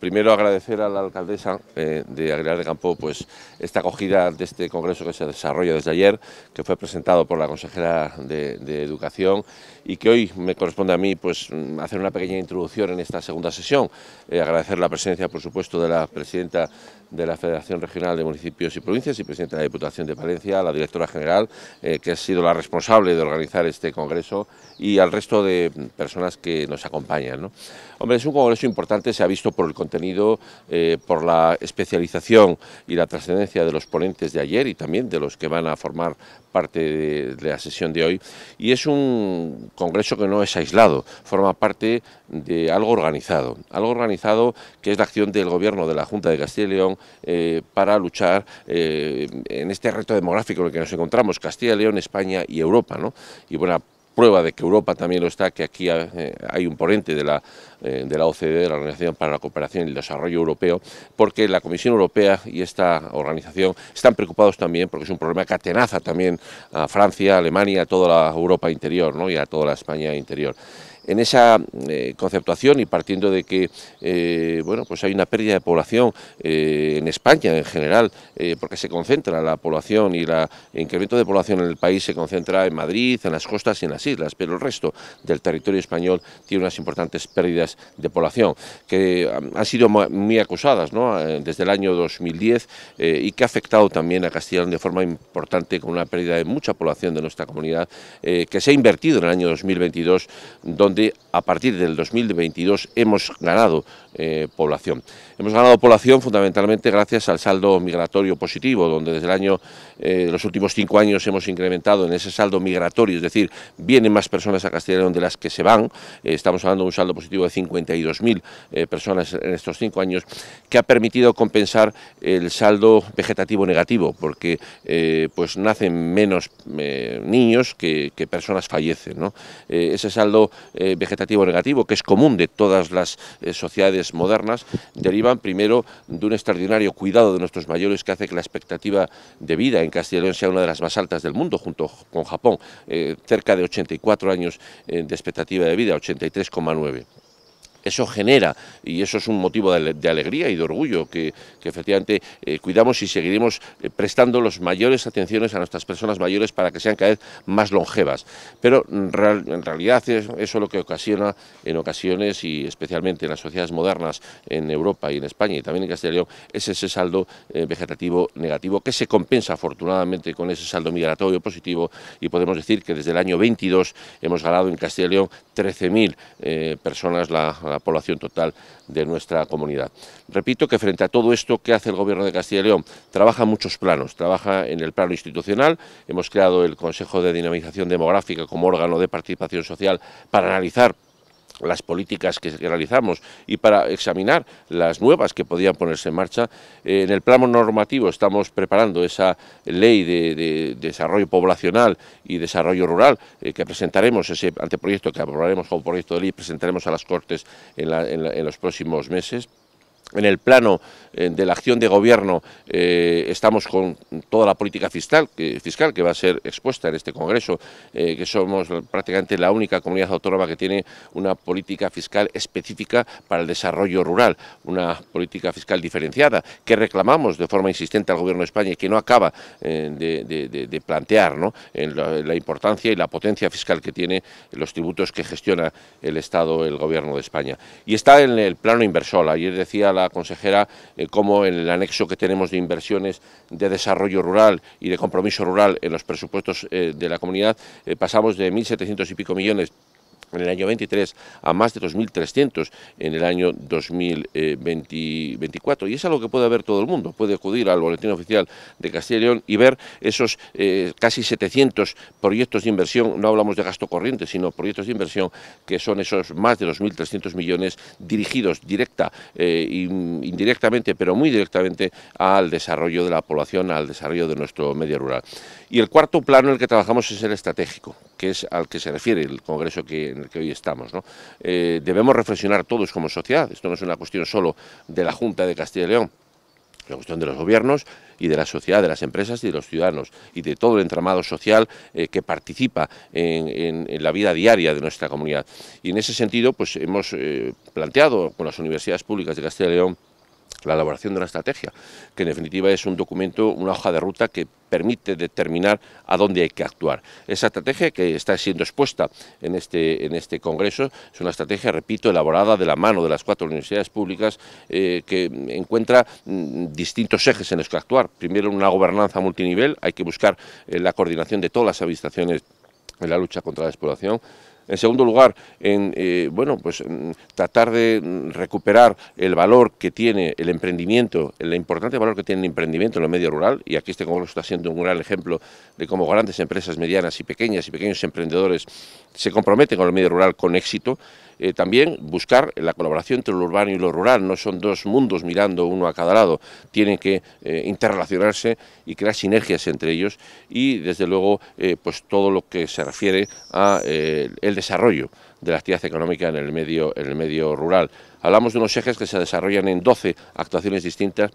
Primero agradecer a la alcaldesa eh, de Aguilar de Campo pues, esta acogida de este congreso que se desarrolla desde ayer, que fue presentado por la consejera de, Educación y que hoy me corresponde a mí pues, mm, hacer una pequeña introducción en esta segunda sesión. Eh, agradecer la presencia, por supuesto, de la presidenta de la Federación Regional de Municipios y Provincias y presidenta de la Diputación de Valencia, la directora general, eh, que ha sido la responsable de organizar este congreso y al resto de personas que nos acompañan. Hombre, es un congreso importante, se ha visto por el contenido, eh, por la especialización y la trascendencia de los ponentes de ayer y también de los que van a formar parte de, la sesión de hoy. Y es un congreso que no es aislado, forma parte de algo organizado, algo organizado que es la acción del gobierno de la Junta de Castilla y León eh, para luchar eh, en este reto demográfico en el que nos encontramos, Castilla y León, España y Europa. ¿no? Y bueno, prueba de que Europa también lo está, que aquí eh, hay un ponente de la, eh, de la OCDE, de la Organización para la Cooperación y el Desarrollo Europeo, porque la Comisión Europea y esta organización están preocupados también, porque es un problema que atenaza también a Francia, Alemania, a toda la Europa interior ¿no? y a toda la España interior en esa eh, conceptuación y partiendo de que eh, bueno, pues hay una pérdida de población eh, en España en general, porque se concentra la población y la, el incremento de población en el país se concentra en Madrid, en las costas y en las islas, pero el resto del territorio español tiene unas importantes pérdidas de población que um, han sido muy acusadas desde el año 2010 y que ha afectado también a Castilla de forma importante con una pérdida de mucha población de nuestra comunidad que se ha invertido en el año 2022 donde a partir del 2022 hemos ganado eh, población. Hemos ganado población fundamentalmente gracias al saldo migratorio positivo, donde desde el año, eh, los últimos cinco años hemos incrementado en ese saldo migratorio, es decir, vienen más personas a Castilla y de las que se van, eh, estamos hablando de un saldo positivo de 52.000 eh, personas en estos cinco años, que ha permitido compensar el saldo vegetativo negativo, porque pues nacen menos niños que, personas fallecen. ese saldo vegetativo negativo, que es común de todas las sociedades modernas, deriva primero de un extraordinario cuidado de nuestros mayores que hace que la expectativa de vida en Castilla León sea una de las más altas del mundo, junto con Japón, eh, cerca de 84 años eh, de expectativa de vida, 83,9 eso genera y eso es un motivo de, alegría y de orgullo que, efectivamente eh, cuidamos y seguiremos eh, prestando las mayores atenciones a nuestras personas mayores para que sean cada vez más longevas. Pero mm, en realidad es, eso lo que ocasiona en ocasiones y especialmente en las sociedades modernas en Europa y en España y también en Castilla León es ese saldo eh, vegetativo negativo que se compensa afortunadamente con ese saldo migratorio positivo y podemos decir que desde el año 22 hemos ganado en Castilla y León 13.000 personas la población total de nuestra comunidad. Repito que frente a todo esto, ¿qué hace el Gobierno de Castilla y León? Trabaja en muchos planos, trabaja en el plano institucional, hemos creado el Consejo de Dinamización Demográfica como órgano de participación social para analizar las políticas que realizamos y para examinar las nuevas que podían ponerse en marcha. Eh, en el plano normativo estamos preparando esa ley de, desarrollo poblacional y desarrollo rural eh, que presentaremos, ese anteproyecto que aprobaremos como proyecto de ley, presentaremos a las Cortes en los próximos meses en el plano eh, de la acción de gobierno eh, estamos con toda la política fiscal que, va a ser expuesta en este Congreso, eh, que somos prácticamente la única comunidad autónoma que tiene una política fiscal específica para el desarrollo rural, una política fiscal diferenciada que reclamamos de forma insistente al Gobierno de España y que no acaba de, plantear la, importancia y la potencia fiscal que tiene los tributos que gestiona el Estado, el Gobierno de España. Y está en el plano inversor. Ayer decía la consejera eh, como en el anexo que tenemos de inversiones de desarrollo rural y de compromiso rural en los presupuestos eh, de la comunidad eh, pasamos de 1.700 y pico millones en el año 23 a más de 2.300 en el año 2024. Y es algo que puede ver todo el mundo. Puede acudir al Boletín Oficial de Castilla y León y ver esos eh, casi 700 proyectos de inversión, no hablamos de gasto corriente, sino proyectos de inversión que son esos más de 2.300 millones dirigidos directa, e indirectamente, pero muy directamente al desarrollo de la población, al desarrollo de nuestro medio rural. Y el cuarto plano en el que trabajamos es el estratégico que es al que se refiere el Congreso en el que hoy estamos. Eh, debemos reflexionar todos como sociedad, esto no es una cuestión solo de la Junta de Castilla y León, es una cuestión de los gobiernos y de la sociedad, de las empresas y de los ciudadanos y de todo el entramado social eh, que participa en, la vida diaria de nuestra comunidad. Y en ese sentido pues hemos eh, planteado con las universidades públicas de Castilla y León la elaboración de una estrategia, que en definitiva es un documento, una hoja de ruta que permite determinar a dónde hay que actuar. Esa estrategia que está siendo expuesta en este, en este Congreso es una estrategia, repito, elaborada de la mano de las cuatro universidades públicas eh, que encuentra mm, distintos ejes en los que actuar. Primero, una gobernanza multinivel, hay que buscar eh, la coordinación de todas las administraciones en la lucha contra la exploración. En segundo lugar, en eh, bueno, pues tratar de recuperar el valor que tiene el emprendimiento, el importante valor que tiene el emprendimiento en el medio rural, y aquí este congreso está siendo un gran ejemplo de cómo grandes empresas medianas y pequeñas y pequeños emprendedores se comprometen con el medio rural con éxito. Eh, también buscar la colaboración entre lo urbano y lo rural, no son dos mundos mirando uno a cada lado, tienen que eh, interrelacionarse y crear sinergias entre ellos y desde luego eh, pues todo lo que se refiere a el desarrollo de la actividad económica en el medio, en el medio rural. Hablamos de unos ejes que se desarrollan en 12 actuaciones distintas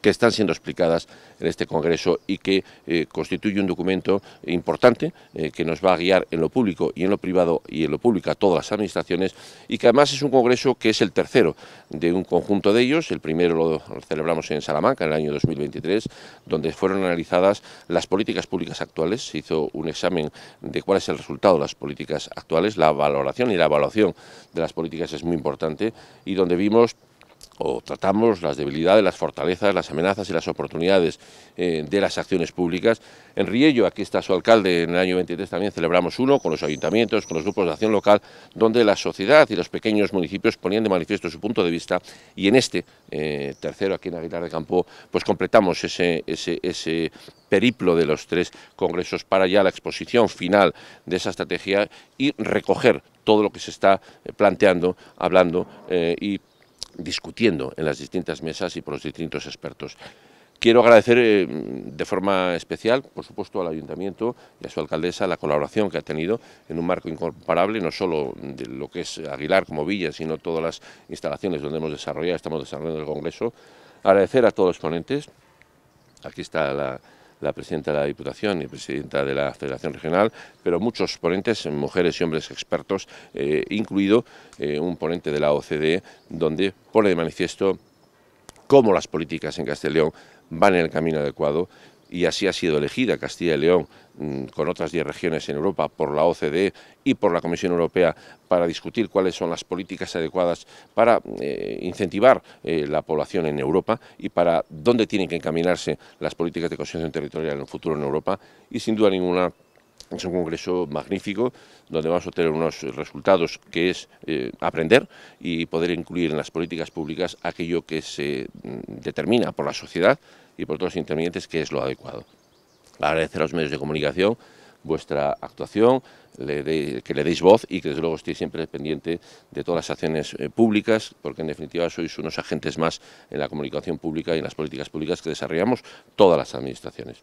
que están siendo explicadas en este Congreso y que eh, constituye un documento importante eh, que nos va a guiar en lo público y en lo privado y en lo público a todas las administraciones y que además es un Congreso que es el tercero de un conjunto de ellos. El primero lo celebramos en Salamanca en el año 2023, donde fueron analizadas las políticas públicas actuales. Se hizo un examen de cuál es el resultado de las políticas actuales, la valoración y la evaluación de las políticas es muy importante y donde vimos o tratamos las debilidades, las fortalezas, las amenazas y las oportunidades eh, de las acciones públicas. En Riello, aquí está su alcalde, en el año 23 también celebramos uno con los ayuntamientos, con los grupos de acción local, donde la sociedad y los pequeños municipios ponían de manifiesto su punto de vista y en este, eh, tercero aquí en Aguilar de Campo, pues completamos ese, ese, periplo de los tres congresos para ya la exposición final de esa estrategia y recoger todo lo que se está eh, planteando, hablando eh, y discutiendo en las distintas mesas y por los distintos expertos. Quiero agradecer eh, de forma especial, por supuesto, al Ayuntamiento y a su alcaldesa la colaboración que ha tenido en un marco incomparable, no solo de lo que es Aguilar como villa, sino todas las instalaciones donde hemos desarrollado, estamos desarrollando el Congreso. Agradecer a todos los ponentes. Aquí está la, la presidenta de la Diputación y presidenta de la Federación Regional, pero muchos ponentes, mujeres y hombres expertos, eh, incluido eh, un ponente de la OCDE, donde pone de manifiesto cómo las políticas en Castellón van en el camino adecuado, y así ha sido elegida Castilla y León mm, con otras 10 regiones en Europa por la OCDE y por la Comisión Europea para discutir cuáles son las políticas adecuadas para eh, incentivar eh, la población en Europa y para dónde tienen que encaminarse las políticas de cohesión territorial en el futuro en Europa y sin duda ninguna es un congreso magnífico donde vamos a obtener unos resultados que es eh, aprender y poder incluir en las políticas públicas aquello que se mm, determina por la sociedad y por todos los intervinientes que es lo adecuado. Agradecer a los medios de comunicación vuestra actuación, que le deis voz y que desde luego estéis siempre pendiente de todas las acciones eh, públicas, porque en definitiva sois unos agentes más en la comunicación pública y en las políticas públicas que desarrollamos todas las administraciones.